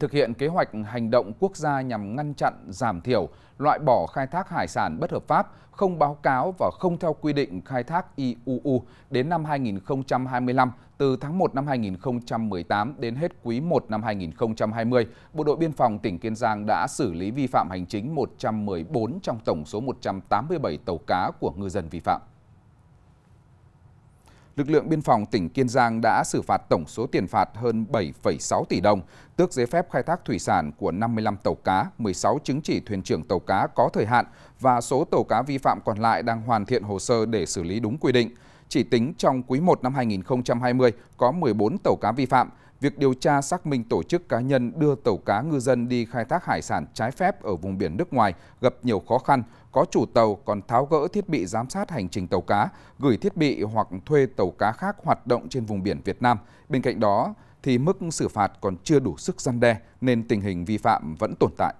Thực hiện kế hoạch hành động quốc gia nhằm ngăn chặn, giảm thiểu, loại bỏ khai thác hải sản bất hợp pháp, không báo cáo và không theo quy định khai thác IUU đến năm 2025, từ tháng 1 năm 2018 đến hết quý 1 năm 2020, Bộ đội Biên phòng tỉnh Kiên Giang đã xử lý vi phạm hành chính 114 trong tổng số 187 tàu cá của ngư dân vi phạm lực lượng biên phòng tỉnh Kiên Giang đã xử phạt tổng số tiền phạt hơn 7,6 tỷ đồng, tước giấy phép khai thác thủy sản của 55 tàu cá, 16 chứng chỉ thuyền trưởng tàu cá có thời hạn và số tàu cá vi phạm còn lại đang hoàn thiện hồ sơ để xử lý đúng quy định. Chỉ tính trong quý 1 năm 2020 có 14 tàu cá vi phạm, việc điều tra xác minh tổ chức cá nhân đưa tàu cá ngư dân đi khai thác hải sản trái phép ở vùng biển nước ngoài gặp nhiều khó khăn, có chủ tàu còn tháo gỡ thiết bị giám sát hành trình tàu cá, gửi thiết bị hoặc thuê tàu cá khác hoạt động trên vùng biển Việt Nam. Bên cạnh đó thì mức xử phạt còn chưa đủ sức gian đe nên tình hình vi phạm vẫn tồn tại.